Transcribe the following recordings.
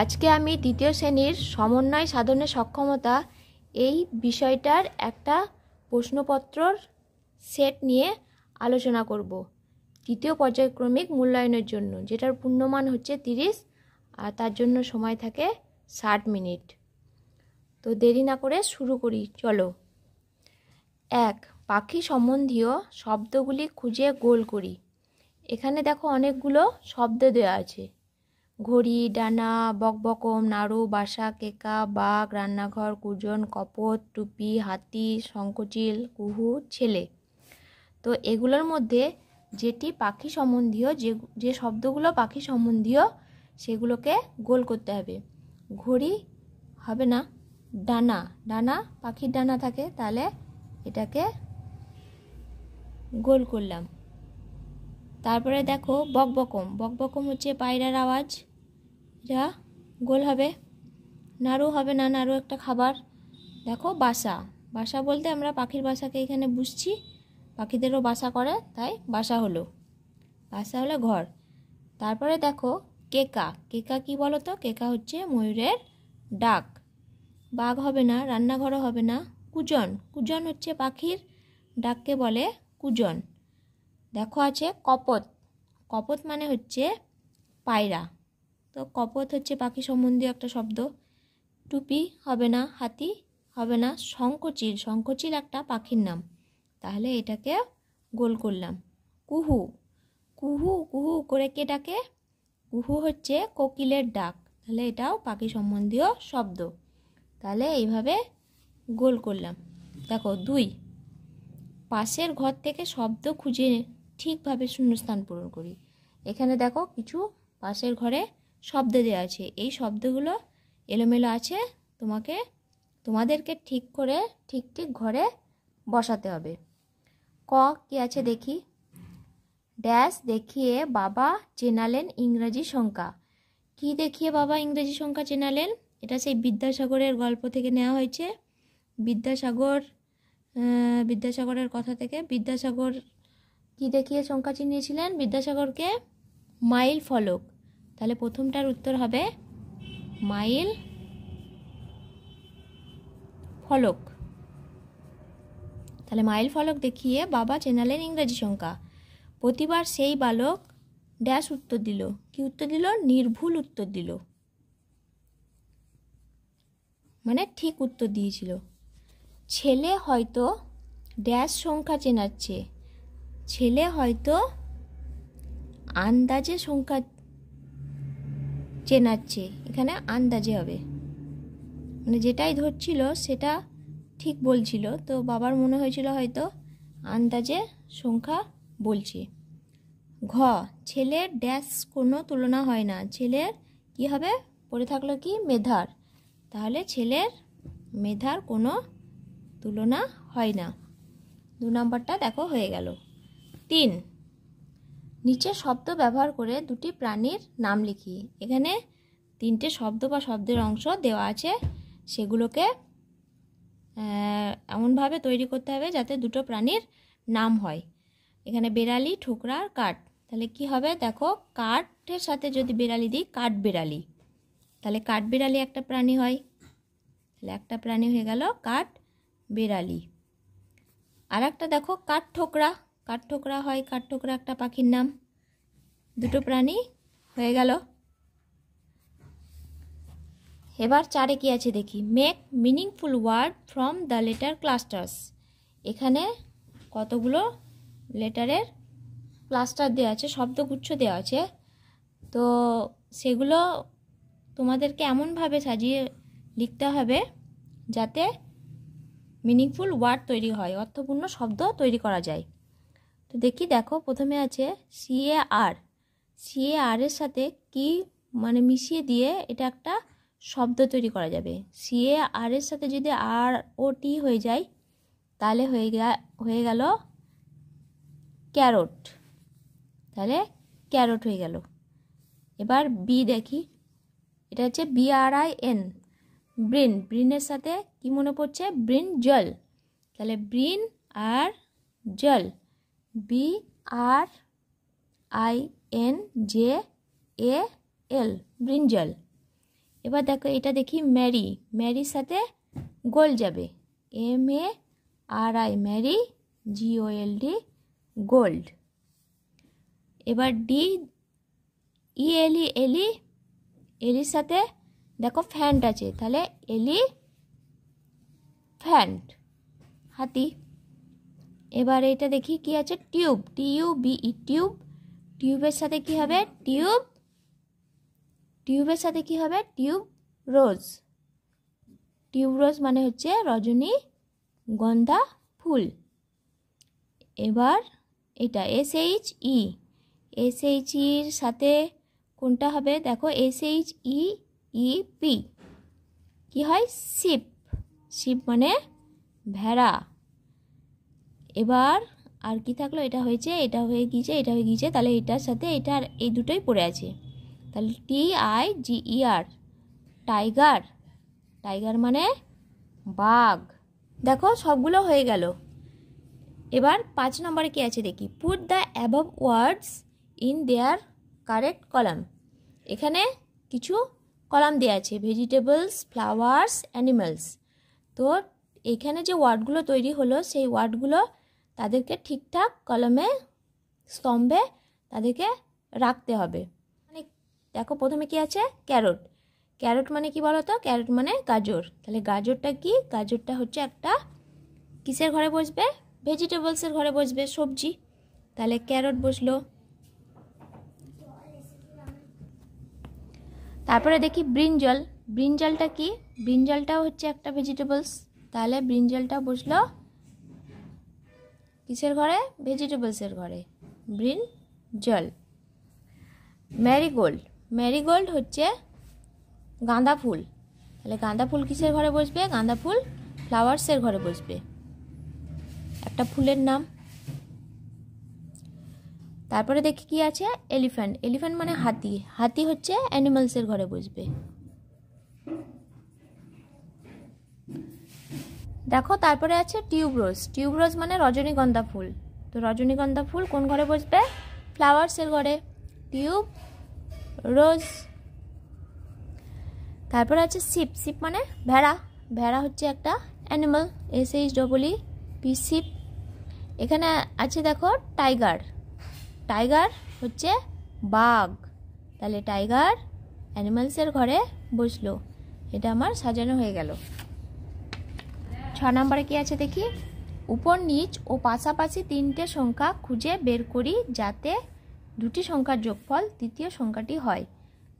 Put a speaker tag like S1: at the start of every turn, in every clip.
S1: আজকে আমি তৃতীয় শ্রেণীর সমন্বয় সাধনের সক্ষমতা এই বিষয়টার একটা প্রশ্নপত্রর সেট নিয়ে আলোচনা করব তৃতীয় পর্যায়ক্রমিক মূল্যায়নের জন্য যেটার পূর্ণমান হচ্ছে তিরিশ আর তার জন্য সময় থাকে ষাট মিনিট তো দেরি না করে শুরু করি চলো এক পাখি সম্বন্ধীয় শব্দগুলি খুঁজে গোল করি এখানে দেখো অনেকগুলো শব্দ দেওয়া আছে ঘড়ি ডানা বকবকম নাড়ু বাসা কেকা বাঘ রান্নাঘর কুজন কপত টুপি হাতি শঙ্কচিল কুহু ছেলে তো এগুলোর মধ্যে যেটি পাখি সম্বন্ধীয় যে যে শব্দগুলো পাখি সম্বন্ধীয় সেগুলোকে গোল করতে হবে ঘড়ি হবে না ডানা ডানা পাখির ডানা থাকে তাহলে এটাকে গোল করলাম তারপরে দেখো বকবকম বকবকম হচ্ছে পায়রার আওয়াজ যা গোল হবে নাড়ু হবে না নাড়ু একটা খাবার দেখো বাসা বাসা বলতে আমরা পাখির বাসাকে এখানে বুঝছি পাখিদেরও বাসা করে তাই বাসা হলো বাসা হলো ঘর তারপরে দেখো কেকা কেকা কি বলো তো কেকা হচ্ছে ময়ূরের ডাক বাঘ হবে না রান্নাঘরও হবে না কুজন কুজন হচ্ছে পাখির ডাককে বলে কুজন দেখো আছে কপত কপত মানে হচ্ছে পায়রা তো কপত হচ্ছে পাখি সম্বন্ধীয় একটা শব্দ টুপি হবে না হাতি হবে না শঙ্কচিল শঙ্কচিল একটা পাখির নাম তাহলে এটাকে গোল করলাম কুহু কুহু কুহু করে কে ডাকে কুহু হচ্ছে কোকিলের ডাক তাহলে এটাও পাখি সম্বন্ধীয় শব্দ তাহলে এইভাবে গোল করলাম দেখো দুই পাশের ঘর থেকে শব্দ খুঁজে ঠিকভাবে শূন্যস্থান পূরণ করি এখানে দেখো কিছু পাশের ঘরে শব্দ দেওয়া আছে এই শব্দগুলো এলোমেলো আছে তোমাকে তোমাদেরকে ঠিক করে ঠিক ঠিক ঘরে বসাতে হবে ক কি আছে দেখি ড্যাশ দেখিয়ে বাবা চেনালেন ইংরাজি সংখ্যা কি দেখিয়ে বাবা ইংরেজি সংখ্যা চেনালেন এটা সেই বিদ্যাসাগরের গল্প থেকে নেওয়া হয়েছে বিদ্যাসাগর বিদ্যাসাগরের কথা থেকে বিদ্যাসাগর কি দেখিয়ে সংখ্যা চিনিয়েছিলেন বিদ্যাসাগরকে মাইল ফলক তাহলে প্রথমটার উত্তর হবে মাইল ফলক তাহলে মাইল ফলক দেখিয়ে বাবা চেনালেন ইংরেজি সংখ্যা প্রতিবার সেই বালক ড্যাশ উত্তর দিল কি উত্তর দিল নির্ভুল উত্তর দিল মানে ঠিক উত্তর দিয়েছিল ছেলে হয়তো ড্যাশ সংখ্যা চেনাচ্ছে ছেলে হয়তো আন্দাজে সংখ্যা চেনাচ্ছে এখানে আন্দাজে হবে মানে যেটাই ধরছিল সেটা ঠিক বলছিল তো বাবার মনে হয়েছিল হয়তো আন্দাজে সংখ্যা বলছে ঘ ছেলের ড্যাশ কোনো তুলনা হয় না ছেলের কি হবে পড়ে থাকলো কি মেধার তাহলে ছেলের মেধার কোনো তুলনা হয় না দু নম্বরটা দেখো হয়ে গেল তিন নিচে শব্দ ব্যবহার করে দুটি প্রাণীর নাম লিখি এখানে তিনটে শব্দ বা শব্দের অংশ দেওয়া আছে সেগুলোকে এমনভাবে তৈরি করতে হবে যাতে দুটো প্রাণীর নাম হয় এখানে বেড়ালি ঠোকরা আর কাঠ তাহলে কি হবে দেখো কাঠের সাথে যদি বেড়ালি দিই কাঠ বেড়ালি তাহলে কাঠ বেড়ালি একটা প্রাণী হয় তাহলে একটা প্রাণী হয়ে গেল কাঠ বেড়ালি আর একটা দেখো কাঠ ঠোকরা কাঠঠোকরা হয় কাঠঠোকরা একটা পাখির নাম দুটো প্রাণী হয়ে গেল এবার চারে কি আছে দেখি make meaningful word from the letter clusters এখানে কতগুলো লেটারের ক্লাস্টার দেওয়া আছে শব্দগুচ্ছ দেওয়া আছে তো সেগুলো তোমাদেরকে এমনভাবে সাজিয়ে লিখতে হবে যাতে মিনিংফুল ওয়ার্ড তৈরি হয় অর্থপূর্ণ শব্দ তৈরি করা যায় তো দেখি দেখো প্রথমে আছে সিএ আর সিএ আর এর সাথে কি মানে মিশিয়ে দিয়ে এটা একটা শব্দ তৈরি করা যাবে সিএ আর এর সাথে যদি আর ও টি হয়ে যায় তাহলে হয়ে হয়ে গেল ক্যারট তাহলে ক্যারট হয়ে গেল এবার বি দেখি এটা হচ্ছে B R I N brin ব্রিনের সাথে কি মনে পড়ছে ব্রিন জল তাহলে ব্রিন আর জল B R I N J A L brinjal এবার দেখো এটা দেখি ম্যারি ম্যারির সাথে গোল যাবে এম এ আর আই ম্যারি জিও এল ডি গোল্ড এবার ডি ই এলি এলি এলির সাথে দেখো ফ্যান্ট আছে তাহলে এলি e, ফ্যান্ট হাতি এবার এটা দেখি কি আছে টিউব টিউবিই টিউব টিউবের সাথে কি হবে টিউব টিউবের সাথে কি হবে টিউব রোজ টিউব রোজ মানে হচ্ছে রজনী গন্ধা ফুল এবার এটা S H E S H ইর সাথে কোনটা হবে দেখো S H E E P কী হয় শিপ শিপ মানে ভেড়া এবার আর কি থাকলো এটা হয়েছে এটা হয়ে গিয়েছে এটা হয়ে গিয়েছে তাহলে এটার সাথে এটার এই দুটোই পড়ে আছে তাহলে T I G E R tiger tiger মানে বাঘ দেখো সবগুলো হয়ে গেল এবার পাঁচ নম্বরে কী আছে দেখি put the above words in their correct column এখানে কিছু কলাম দেওয়া আছে ভেজিটেবলস ফ্লাওয়ার্স অ্যানিমালস তো এখানে যে ওয়ার্ডগুলো তৈরি হলো সেই ওয়ার্ডগুলো তাদেরকে ঠিকঠাক কলমে স্তম্ভে তাদেরকে রাখতে হবে মানে দেখো প্রথমে কি আছে ক্যারট ক্যারট মানে কি বলো তো ক্যারট মানে গাজর তাহলে গাজরটা কি গাজরটা হচ্ছে একটা কিসের ঘরে বসবে ভেজিটেবলসের ঘরে বসবে সবজি তাহলে ক্যারট বসলো তারপরে দেখি ব্রিঞ্জল ব্রিঞ্জলটা কি ব্রিঞ্জলটাও হচ্ছে একটা ভেজিটেবলস তাহলে ব্রিঞ্জলটা বসলো কিসের ঘরে ভেজিটেবলসের ঘরে ব্রিন জল ম্যারিগোল্ড ম্যারিগোল্ড হচ্ছে গাঁদা ফুল তাহলে গাঁদা ফুল কিসের ঘরে বসবে গাঁদা ফুল ফ্লাওয়ার্সের ঘরে বসবে একটা ফুলের নাম তারপরে দেখি কি আছে এলিফ্যান্ট এলিফ্যান্ট মানে হাতি হাতি হচ্ছে অ্যানিমালসের ঘরে বসবে দেখো তারপরে আছে টিউবরোজ টিউবরোজ মানে রজনীগন্ধা ফুল তো রজনীগন্ধা ফুল কোন ঘরে বসবে ফ্লাওয়ার্সের ঘরে টিউব রোজ তারপরে আছে শিপ শিপ মানে ভেড়া ভেড়া হচ্ছে একটা animal S H double E P sheep এখানে আছে দেখো টাইগার টাইগার হচ্ছে বাঘ তাহলে টাইগার অ্যানিমালসের ঘরে বসলো এটা আমার সাজানো হয়ে গেল ছ নম্বরে কি আছে দেখি উপর নিচ ও পাশাপাশি তিনটে সংখ্যা খুঁজে বের করি যাতে দুটি সংখ্যার যোগফল তৃতীয় সংখ্যাটি হয়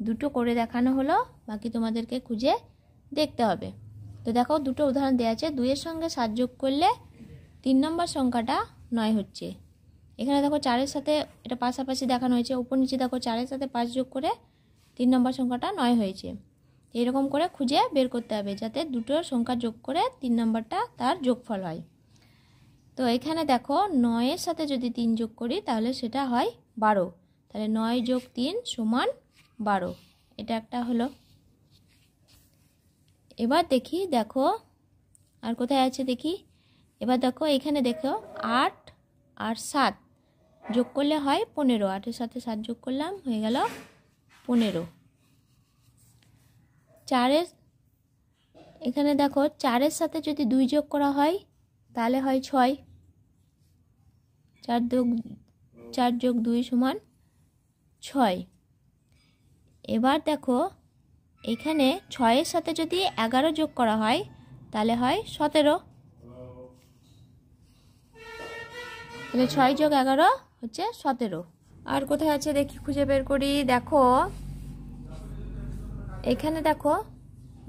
S1: দুটো করে দেখানো হলো বাকি তোমাদেরকে খুঁজে দেখতে হবে তো দেখো দুটো উদাহরণ দেওয়া আছে দুইয়ের সঙ্গে সাত যোগ করলে তিন নম্বর সংখ্যাটা নয় হচ্ছে এখানে দেখো চারের সাথে এটা পাশাপাশি দেখানো হয়েছে উপর নিচে দেখো চারের সাথে পাঁচ যোগ করে তিন নম্বর সংখ্যাটা নয় হয়েছে এরকম করে খুঁজে বের করতে হবে যাতে দুটো সংখ্যা যোগ করে তিন নম্বরটা তার যোগফল হয় তো এখানে দেখো নয়ের সাথে যদি তিন যোগ করি তাহলে সেটা হয় বারো তাহলে নয় যোগ তিন সমান বারো এটা একটা হলো এবার দেখি দেখো আর কোথায় আছে দেখি এবার দেখো এখানে দেখো আট আর সাত যোগ করলে হয় পনেরো আটের সাথে সাত যোগ করলাম হয়ে গেল পনেরো চারের এখানে দেখো চারের সাথে যদি দুই যোগ করা হয় তাহলে হয় ছয় চার যোগ চার যোগ দুই সমান ছয় এবার দেখো এখানে ছয়ের সাথে যদি এগারো যোগ করা হয় তাহলে হয় সতেরো তাহলে ছয় যোগ এগারো হচ্ছে সতেরো আর কোথায় আছে দেখি খুঁজে বের করি দেখো এখানে দেখো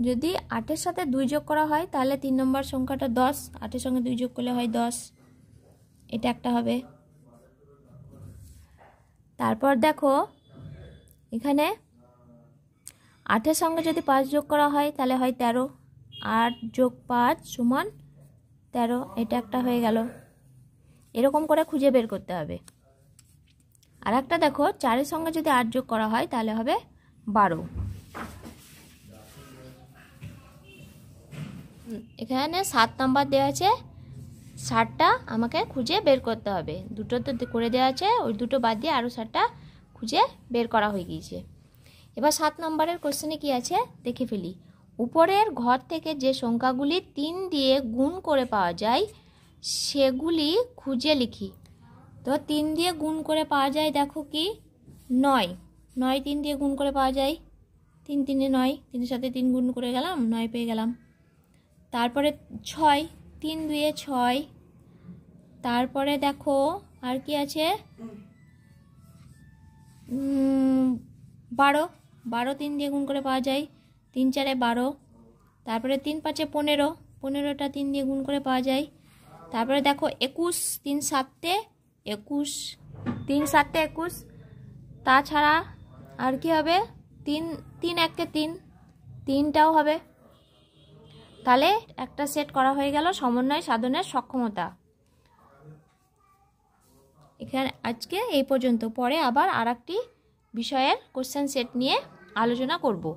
S1: যদি আটের সাথে দুই যোগ করা হয় তাহলে তিন নম্বর সংখ্যাটা দশ আটের সঙ্গে দুই যোগ করলে হয় দশ এটা একটা হবে তারপর দেখো এখানে আটের সঙ্গে যদি পাঁচ যোগ করা হয় তাহলে হয় তেরো আট যোগ পাঁচ সমান তেরো এটা একটা হয়ে গেল এরকম করে খুঁজে বের করতে হবে আর একটা দেখো চারের সঙ্গে যদি আট যোগ করা হয় তাহলে হবে বারো এখানে সাত নাম্বার দেওয়া আছে সারটা আমাকে খুঁজে বের করতে হবে দুটো তো করে দেওয়া আছে ওই দুটো বাদ দিয়ে আরও সারটা খুঁজে বের করা হয়ে গিয়েছে এবার সাত নম্বরের কোশ্চেনে কি আছে দেখে ফেলি উপরের ঘর থেকে যে সংখ্যাগুলি তিন দিয়ে গুণ করে পাওয়া যায় সেগুলি খুঁজে লিখি তো তিন দিয়ে গুণ করে পাওয়া যায় দেখো কি নয় নয় তিন দিয়ে গুণ করে পাওয়া যায় তিন তিনে নয় তিনের সাথে তিন গুণ করে গেলাম নয় পেয়ে গেলাম তারপরে ছয় তিন দুয়ে ছয় তারপরে দেখো আর কি আছে বারো বারো তিন দিয়ে গুণ করে পাওয়া যায় তিন চারে বারো তারপরে তিন পাঁচে পনেরো পনেরোটা তিন দিয়ে গুণ করে পাওয়া যায় তারপরে দেখো একুশ তিন সাতটে একুশ তিন সাতটে একুশ তাছাড়া আর কি হবে তিন তিন এককে তিন তিনটাও হবে তাহলে একটা সেট করা হয়ে গেল সমন্বয় সাধনের সক্ষমতা এখানে আজকে এই পর্যন্ত পরে আবার আর বিষয়ের কোশ্চেন সেট নিয়ে আলোচনা করবো